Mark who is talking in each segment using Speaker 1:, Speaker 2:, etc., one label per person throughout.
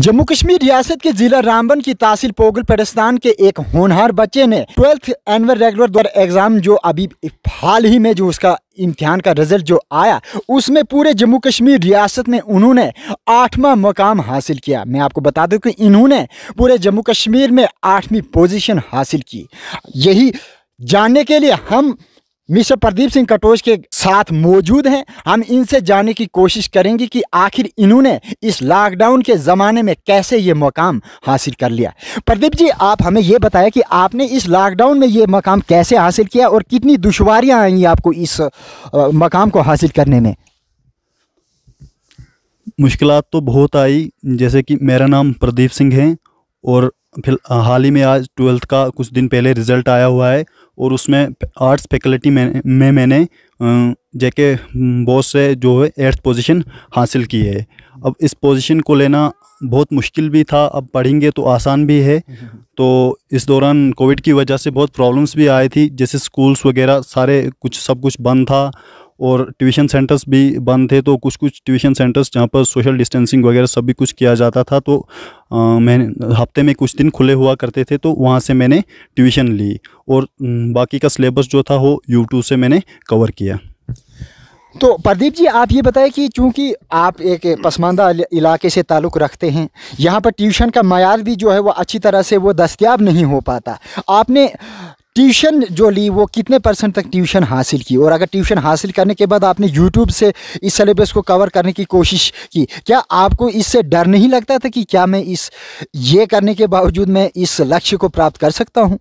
Speaker 1: जम्मू कश्मीर रियासत के जिला रामबन की तहसील पोगल पेडस्तान के एक होनहार बच्चे ने ट्वेल्थ एनअल रेगुलर द्वारा एग्जाम जो अभी हाल ही में जो उसका इम्तिहान का रिजल्ट जो आया उसमें पूरे जम्मू कश्मीर रियासत में उन्होंने आठवां मकाम हासिल किया मैं आपको बता दूं कि इन्होंने पूरे जम्मू कश्मीर में आठवीं पोजिशन हासिल की यही जानने के लिए हम मिस्टर प्रदीप सिंह कटोच के साथ मौजूद हैं हम इनसे जानने की कोशिश करेंगे कि आखिर इन्होंने इस लॉकडाउन के ज़माने में कैसे ये मकाम हासिल कर लिया प्रदीप जी आप हमें ये बताया कि आपने इस लॉकडाउन में ये मकाम कैसे हासिल किया और कितनी दुशारियाँ आई आपको इस मकाम को हासिल करने में
Speaker 2: मुश्किल तो बहुत आई जैसे कि मेरा नाम प्रदीप सिंह है और फिर हाल ही में आज ट्वेल्थ का कुछ दिन पहले रिज़ल्ट आया हुआ है और उसमें आर्ट्स फैकल्टी में, में मैंने जैके बॉस से जो है एट्थ पोजीशन हासिल की है अब इस पोजीशन को लेना बहुत मुश्किल भी था अब पढ़ेंगे तो आसान भी है तो इस दौरान कोविड की वजह से बहुत प्रॉब्लम्स भी आई थी जैसे स्कूल्स वगैरह सारे कुछ सब कुछ बंद था और ट्यूशन सेंटर्स भी बंद थे तो कुछ कुछ ट्यूशन सेंटर्स जहाँ पर सोशल डिस्टेंसिंग वगैरह सब भी कुछ किया जाता था तो आ, मैंने हफ्ते में कुछ दिन खुले हुआ करते थे तो वहाँ से मैंने ट्यूशन ली और बाकी का सिलेबस जो था वो यूट्यूब से मैंने कवर किया
Speaker 1: तो प्रदीप जी आप ये बताएं कि चूंकि आप एक पसमानदा इलाके से ताल्लुक़ रखते हैं यहाँ पर ट्यूशन का मैार भी जो है वो अच्छी तरह से वो दस्तियाब नहीं हो पाता आपने ट्यूशन जो ली वो कितने परसेंट तक ट्यूशन हासिल की और अगर ट्यूशन हासिल करने के बाद आपने यूट्यूब से इस सलेबस को कवर करने की कोशिश की क्या आपको इससे डर नहीं लगता था कि क्या मैं इस ये करने के बावजूद मैं इस लक्ष्य को प्राप्त कर सकता हूँ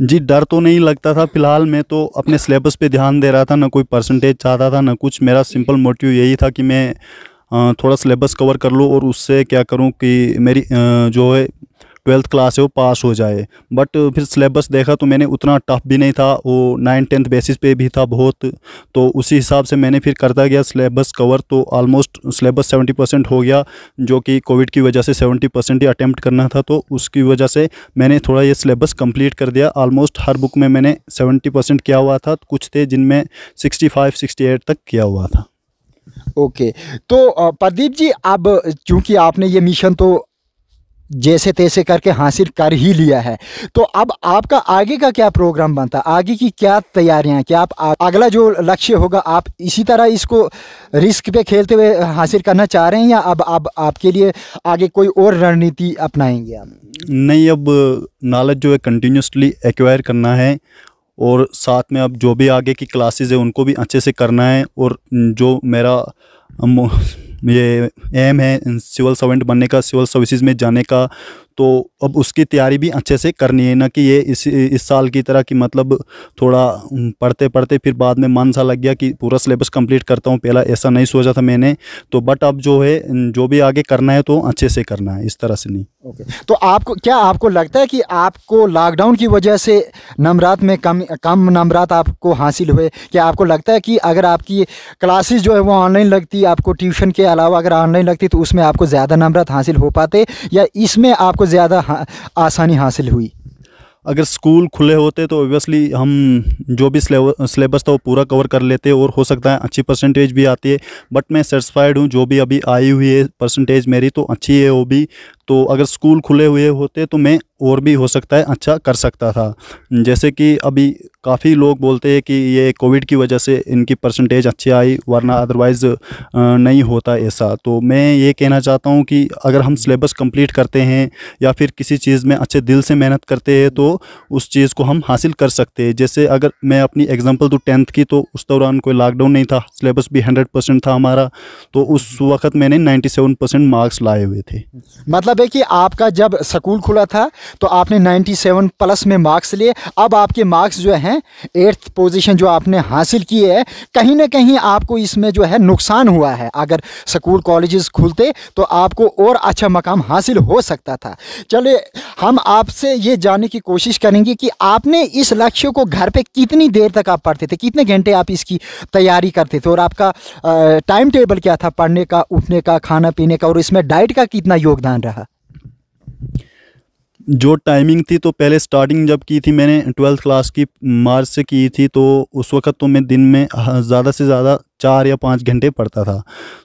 Speaker 2: जी डर तो नहीं लगता था फिलहाल मैं तो अपने सिलेबस पे ध्यान दे रहा था ना कोई परसेंटेज चाहता था ना कुछ मेरा सिंपल मोटिव यही था कि मैं थोड़ा सिलेबस कवर कर लूँ और उससे क्या करूँ कि मेरी जो है ट्वेल्थ क्लास है वो पास हो जाए बट फिर सिलेबस देखा तो मैंने उतना टफ भी नहीं था वो नाइन टेंथ बेसिस पे भी था बहुत तो उसी हिसाब से मैंने फिर करता गया सिलेबस कवर तो ऑलमोस्ट सिलेबस सेवेंटी परसेंट हो गया जो कि कोविड की वजह से सेवेंटी परसेंट ही अटैम्प्ट करना था तो उसकी वजह से मैंने थोड़ा ये सिलेबस कम्प्लीट कर दिया ऑलमोस्ट हर बुक में मैंने सेवेंटी परसेंट किया हुआ था कुछ थे जिनमें सिक्सटी फाइव सिक्सटी एट तक किया हुआ था ओके तो प्रदीप जी अब चूंकि आपने ये
Speaker 1: मिशन तो जैसे तैसे करके हासिल कर ही लिया है तो अब आपका आगे का क्या प्रोग्राम बनता है आगे की क्या तैयारियां क्या आप अगला जो लक्ष्य होगा आप इसी तरह इसको रिस्क पे खेलते हुए हासिल करना चाह रहे हैं या अब अब आपके लिए आगे कोई और रणनीति अपनाएंगे आप
Speaker 2: नहीं अब नॉलेज जो है कंटिन्यूसली एक्वायर करना है और साथ में अब जो भी आगे की क्लासेज है उनको भी अच्छे से करना है और जो मेरा ये एम है सिविल सर्वेंट बनने का सिविल सर्विसेज में जाने का तो अब उसकी तैयारी भी अच्छे से करनी है ना कि ये इस इस साल की तरह कि मतलब थोड़ा पढ़ते पढ़ते फिर बाद में मन सा लग गया कि पूरा सिलेबस कंप्लीट करता हूँ पहला ऐसा नहीं सोचा था मैंने तो बट अब जो है जो भी आगे करना है तो अच्छे से करना है इस तरह से नहीं ओके
Speaker 1: okay. तो आपको क्या आपको लगता है कि आपको लॉकडाउन की वजह से नमरात में कम कम नमरात आपको हासिल हुए क्या आपको लगता है कि अगर आपकी क्लासेस जो है वो ऑनलाइन लगती आपको ट्यूशन के अलावा अगर ऑनलाइन लगती तो उसमें आपको ज़्यादा नमरात हासिल हो पाते या इसमें आपको को ज़्यादा हा, आसानी हासिल हुई
Speaker 2: अगर स्कूल खुले होते तो ओबियसली हम जो भी सिलेबस था वो पूरा कवर कर लेते और हो सकता है अच्छी परसेंटेज भी आती है बट मैं सेटिसफाइड हूँ जो भी अभी आई हुई है परसेंटेज मेरी तो अच्छी है वो भी तो अगर स्कूल खुले हुए होते तो मैं और भी हो सकता है अच्छा कर सकता था जैसे कि अभी काफ़ी लोग बोलते हैं कि ये कोविड की वजह से इनकी परसेंटेज अच्छी आई वरना अदरवाइज़ नहीं होता ऐसा तो मैं ये कहना चाहता हूँ कि अगर हम सिलेबस कंप्लीट करते हैं या फिर किसी चीज़ में अच्छे दिल से मेहनत करते हैं तो उस चीज़ को हम हासिल कर सकते हैं जैसे अगर मैं अपनी एग्ज़ाम्पल दूँ टेंथ की तो उस दौरान कोई लॉकडाउन नहीं था सिलेबस भी हंड्रेड परसेंट था हमारा तो उस वक्त मैंने नाइन्टी सेवन परसेंट मार्क्स लाए हुए थे मतलब है कि आपका जब स्कूल खुला था तो आपने 97 प्लस में मार्क्स
Speaker 1: लिए अब आपके मार्क्स जो हैं एट्थ पोजीशन जो आपने हासिल की है कहीं ना कहीं आपको इसमें जो है नुकसान हुआ है अगर स्कूल कॉलेजेस खुलते तो आपको और अच्छा मकाम हासिल हो सकता था चले हम आपसे ये जानने की कोशिश करेंगे कि आपने इस लक्ष्य को घर पर कितनी देर तक आप पढ़ते थे कितने घंटे आप इसकी तैयारी करते थे और आपका टाइम टेबल क्या था पढ़ने का उठने का खाना पीने का और इसमें डाइट का कितना योगदान रहा
Speaker 2: जो टाइमिंग थी तो पहले स्टार्टिंग जब की थी मैंने ट्वेल्थ क्लास की मार्च से की थी तो उस वक्त तो मैं दिन में हाँ, ज़्यादा से ज़्यादा चार या पाँच घंटे पढ़ता था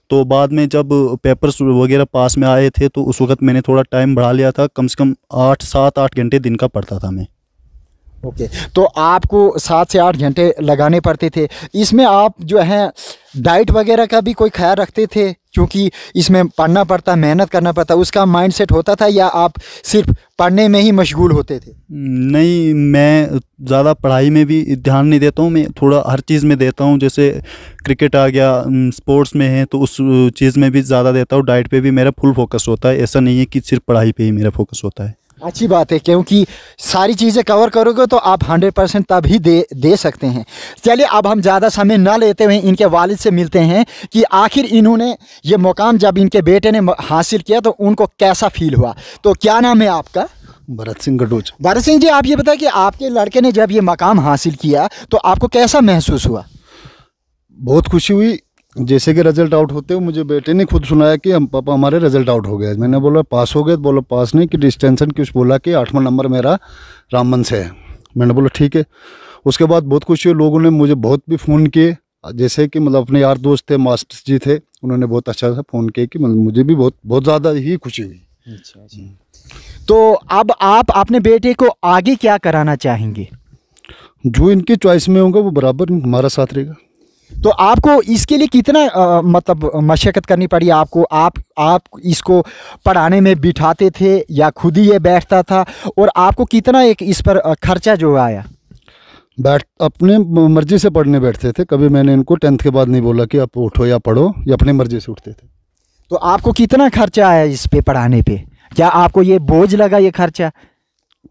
Speaker 2: तो बाद में जब पेपर्स वगैरह पास में आए थे तो उस वक्त मैंने थोड़ा टाइम बढ़ा लिया था कम से कम आठ सात आठ घंटे दिन का पढ़ता था मैं
Speaker 1: ओके okay. तो आपको सात से आठ घंटे लगाने पड़ते थे इसमें आप जो है डाइट वगैरह का भी कोई ख्याल रखते थे क्योंकि इसमें पढ़ना पड़ता मेहनत करना पड़ता उसका माइंड सेट होता था या आप सिर्फ पढ़ने में ही मशगूल होते थे
Speaker 2: नहीं मैं ज़्यादा पढ़ाई में भी ध्यान नहीं देता हूँ मैं थोड़ा हर चीज़ में देता हूँ जैसे क्रिकेट आ गया स्पोर्ट्स में है तो उस चीज़ में भी ज़्यादा देता हूँ डाइट पर भी मेरा फुल फोकस होता है ऐसा नहीं है कि सिर्फ पढ़ाई पर ही मेरा फोकस होता है
Speaker 1: अच्छी बात है क्योंकि सारी चीज़ें कवर करोगे तो आप हंड्रेड परसेंट तभी दे दे सकते हैं चलिए अब हम ज़्यादा समय ना लेते हुए इनके वालिद से मिलते हैं कि आखिर इन्होंने ये मुकाम जब इनके बेटे ने हासिल किया तो उनको कैसा फील हुआ तो क्या नाम है आपका भरत सिंह गडोच भरत सिंह जी आप ये बताए कि आपके लड़के ने जब ये मकाम हासिल किया तो आपको कैसा महसूस हुआ बहुत
Speaker 3: खुशी हुई जैसे कि रिजल्ट आउट होते हो मुझे बेटे ने खुद सुनाया कि हम पापा हमारे रिजल्ट आउट हो गए मैंने बोला पास हो गए तो बोला पास नहीं कि डिस्टेंसन कुछ बोला कि आठवां नंबर मेरा रामबन से है मैंने बोला ठीक है उसके बाद बहुत खुशी हुई लोगों ने मुझे बहुत भी फ़ोन किए जैसे कि मतलब अपने यार दोस्त थे मास्टर जी थे उन्होंने बहुत अच्छा सा फ़ोन किया कि मतलब मुझे भी बहुत बहुत ज़्यादा ही खुशी
Speaker 2: हुई अच्छा, अच्छा। हम्म।
Speaker 1: तो अब आप अपने बेटे को आगे क्या कराना चाहेंगे जो इनकी चॉइस में होगा वो बराबर हमारा साथ रहेगा तो आपको इसके लिए कितना आ, मतलब मशक्क़त करनी पड़ी आपको आप आप इसको पढ़ाने में बिठाते थे या खुद ही ये बैठता था और आपको कितना एक इस पर खर्चा जो आया बैठ अपने मर्ज़ी से पढ़ने बैठते थे कभी मैंने इनको टेंथ के बाद
Speaker 3: नहीं बोला कि आप उठो या पढ़ो या अपनी मर्ज़ी से उठते थे तो आपको कितना
Speaker 1: खर्चा आया इस पे
Speaker 3: पढ़ाने पे क्या आपको ये बोझ लगा ये खर्चा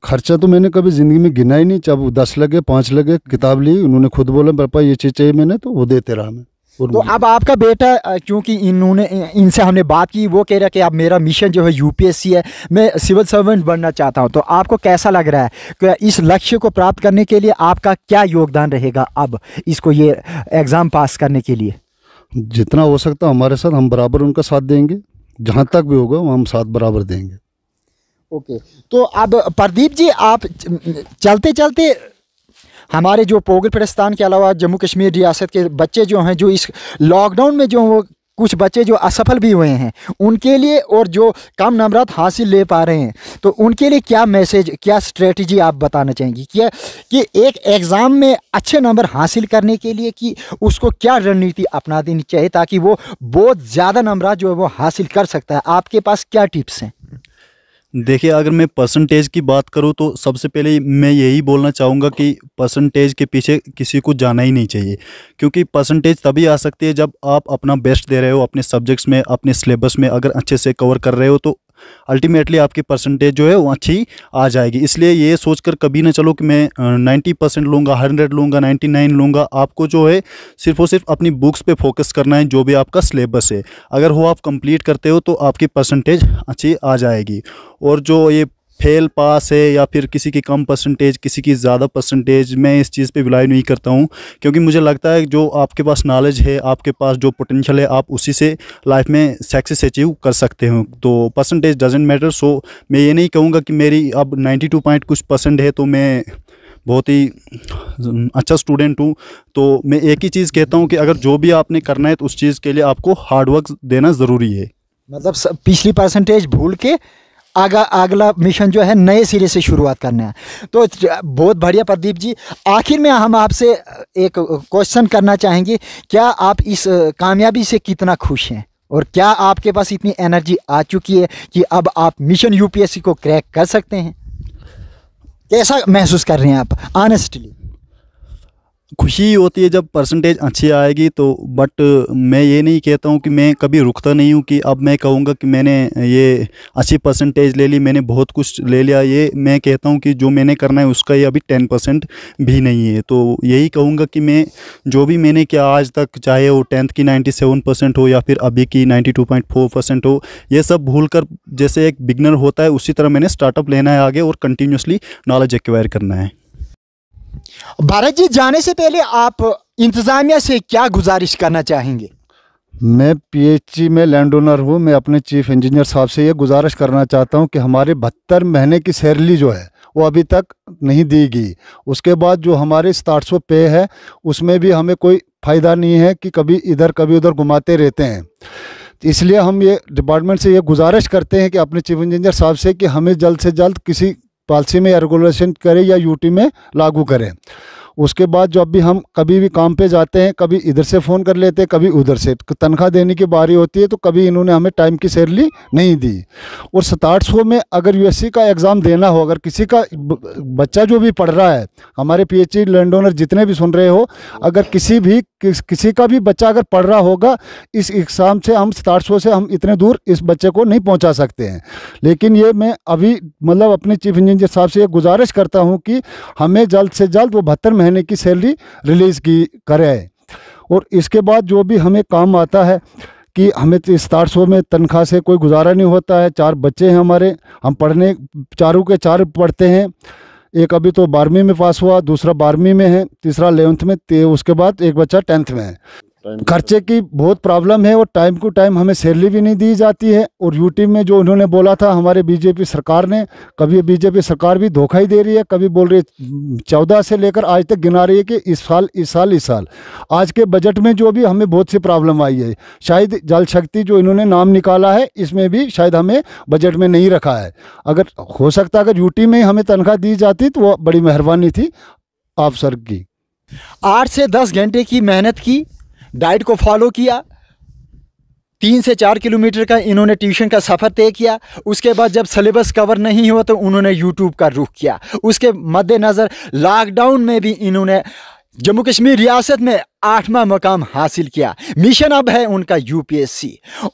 Speaker 3: खर्चा तो मैंने कभी ज़िंदगी में गिना ही नहीं चाहे वो दस लगे पाँच लगे किताब ली उन्होंने खुद बोला पापा ये चीज़ चाहिए मैंने तो वो देते रहा मैं
Speaker 1: तो अब आपका बेटा क्योंकि इन्होंने इनसे हमने बात की वो कह रहा कि अब मेरा मिशन जो है यूपीएससी है मैं सिविल सर्वेंट बनना चाहता हूं तो आपको कैसा लग रहा है कि इस लक्ष्य को प्राप्त करने के लिए आपका क्या योगदान रहेगा अब इसको ये एग्ज़ाम पास करने के लिए जितना हो सकता हमारे साथ हम बराबर उनका साथ देंगे जहाँ तक भी होगा हम साथ
Speaker 3: बराबर देंगे
Speaker 1: ओके तो अब प्रदीप जी आप चलते चलते हमारे जो पोगल प्रस्थान के अलावा जम्मू कश्मीर रियासत के बच्चे जो हैं जो इस लॉकडाउन में जो वो कुछ बच्चे जो असफल भी हुए हैं उनके लिए और जो कम नंबरात हासिल ले पा रहे हैं तो उनके लिए क्या मैसेज क्या स्ट्रेटजी आप बताना चाहेंगी क्या कि एक एग्ज़ाम में अच्छे नंबर हासिल करने के लिए कि उसको क्या रणनीति अपना देनी चाहिए ताकि वो बहुत ज़्यादा नंबरात जो है वो हासिल कर सकता है आपके पास क्या
Speaker 2: टिप्स हैं देखिए अगर मैं परसेंटेज की बात करूं तो सबसे पहले मैं यही बोलना चाहूँगा कि परसेंटेज के पीछे किसी को जाना ही नहीं चाहिए क्योंकि परसेंटेज तभी आ सकती है जब आप अपना बेस्ट दे रहे हो अपने सब्जेक्ट्स में अपने सिलेबस में अगर अच्छे से कवर कर रहे हो तो अल्टीमेटली आपकी परसेंटेज जो है वो अच्छी आ जाएगी इसलिए ये सोचकर कभी ना चलो कि मैं नाइन्टी परसेंट लूँगा हंड्रेड लूँगा नाइन्टी नाइन लूँगा आपको जो है सिर्फ और सिर्फ अपनी बुक्स पर फोकस करना है जो भी आपका सिलेबस है अगर वो आप कंप्लीट करते हो तो आपकी परसेंटेज अच्छी आ जाएगी और जो ये फेल पास है या फिर किसी की कम परसेंटेज किसी की ज़्यादा परसेंटेज मैं इस चीज़ पे विलाई नहीं करता हूँ क्योंकि मुझे लगता है जो आपके पास नॉलेज है आपके पास जो पोटेंशियल है आप उसी से लाइफ में सक्सेस अचीव कर सकते हो तो परसेंटेज डजेंट मैटर सो मैं ये नहीं कहूँगा कि मेरी अब नाइन्टी टू पॉइंट कुछ परसेंट है तो मैं बहुत ही अच्छा स्टूडेंट हूँ तो मैं एक ही चीज़ कहता हूँ कि अगर जो भी आपने करना है तो उस चीज़ के लिए आपको हार्डवर्क देना ज़रूरी है मतलब
Speaker 1: पिछली परसेंटेज भूल के आगा अगला मिशन जो है नए सिरे से शुरुआत करना है तो बहुत बढ़िया प्रदीप जी आखिर में हम आपसे एक क्वेश्चन करना चाहेंगे क्या आप इस कामयाबी से कितना खुश हैं और क्या आपके पास इतनी एनर्जी आ चुकी है कि अब आप मिशन यूपीएससी को क्रैक कर सकते हैं कैसा महसूस कर रहे हैं
Speaker 2: आप ऑनेस्टली खुशी होती है जब परसेंटेज अच्छी आएगी तो बट मैं ये नहीं कहता हूँ कि मैं कभी रुकता नहीं हूँ कि अब मैं कहूँगा कि मैंने ये अच्छी परसेंटेज ले ली मैंने बहुत कुछ ले लिया ये मैं कहता हूँ कि जो मैंने करना है उसका ये अभी टेन परसेंट भी नहीं है तो यही कहूँगा कि मैं जो भी मैंने किया आज तक चाहे वो टेंथ की नाइन्टी सेवन परसेंट हो या फिर अभी की ninety two point four percent हो ये सब भूल कर जैसे एक बिगनर होता है उसी तरह मैंने स्टार्टअप लेना है आगे और कंटिन्यूसली नॉलेज एक्वायर करना है
Speaker 1: भारत जी जाने से पहले आप इंतज़ामिया से क्या गुजारिश करना चाहेंगे
Speaker 3: मैं पीएचई में लैंड ओनर हूँ मैं अपने चीफ इंजीनियर साहब से ये गुजारिश करना चाहता हूँ कि हमारे बहत्तर महीने की सैलरी जो है वो अभी तक नहीं दी गई उसके बाद जो हमारे सात सौ पे है उसमें भी हमें कोई फ़ायदा नहीं है कि कभी इधर कभी उधर घुमाते रहते हैं इसलिए हम ये डिपार्टमेंट से ये गुजारिश करते हैं कि अपने चीफ इंजीनियर साहब से कि हमें जल्द से जल्द किसी पॉलिसी में या रेगुलेशन करें या यूटी में लागू करें उसके बाद जब भी हम कभी भी काम पे जाते हैं कभी इधर से फ़ोन कर लेते हैं कभी उधर से तो तनख्वाह देने की बारी होती है तो कभी इन्होंने हमें टाइम की सैलरी नहीं दी और सताठ सौ में अगर यूएससी का एग्ज़ाम देना हो अगर किसी का बच्चा जो भी पढ़ रहा है हमारे पीएचडी लैंड ओनर जितने भी सुन रहे हो अगर किसी भी किस किसी का भी बच्चा अगर पढ़ रहा होगा इस एग्ज़ाम से हम सौ से हम इतने दूर इस बच्चे को नहीं पहुंचा सकते हैं लेकिन ये मैं अभी मतलब अपने चीफ इंजीनियर साहब से ये गुजारिश करता हूं कि हमें जल्द से जल्द वो बहत्तर महीने की सैलरी रिलीज़ की कराए और इसके बाद जो भी हमें काम आता है कि हमें तो स्टार शो में तनख्वाह से कोई गुजारा नहीं होता है चार बच्चे हैं हमारे हम पढ़ने चारों के चार पढ़ते हैं एक अभी तो बारहवीं में पास हुआ दूसरा बारहवीं में है तीसरा एलेवंथ में उसके बाद एक बच्चा टेंथ में है खर्चे की बहुत प्रॉब्लम है और टाइम टू टाइम हमें सैलरी भी नहीं दी जाती है और यूटी में जो उन्होंने बोला था हमारे बीजेपी सरकार ने कभी बीजेपी सरकार भी धोखा ही दे रही है कभी बोल रही है चौदह से लेकर आज तक गिना रही है कि इस साल इस साल इस साल आज के बजट में जो भी हमें बहुत सी प्रॉब्लम आई है शायद जल शक्ति जो इन्होंने नाम निकाला है इसमें भी शायद हमें बजट में नहीं रखा है अगर हो सकता अगर यूटी में हमें तनख्वाह दी जाती तो वो बड़ी मेहरबानी थी आप सर की
Speaker 1: आठ से दस घंटे की मेहनत की डाइट को फॉलो किया तीन से चार किलोमीटर का इन्होंने ट्यूशन का सफ़र तय किया उसके बाद जब सिलेबस कवर नहीं हुआ तो उन्होंने यूट्यूब का रुख किया उसके मद्देनज़र लॉकडाउन में भी इन्होंने जम्मू कश्मीर रियासत में आठवां मकाम हासिल किया मिशन अब है उनका यूपीएससी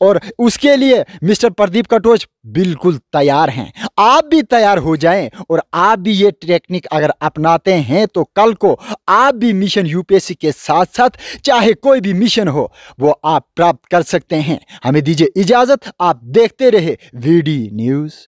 Speaker 1: और उसके लिए मिस्टर प्रदीप कटोच बिल्कुल तैयार हैं आप भी तैयार हो जाएं और आप भी ये टेक्निक अगर अपनाते हैं तो कल को आप भी मिशन यूपीएससी के साथ साथ चाहे कोई भी मिशन हो वो आप प्राप्त कर सकते हैं हमें दीजिए इजाज़त आप देखते रहे वी न्यूज़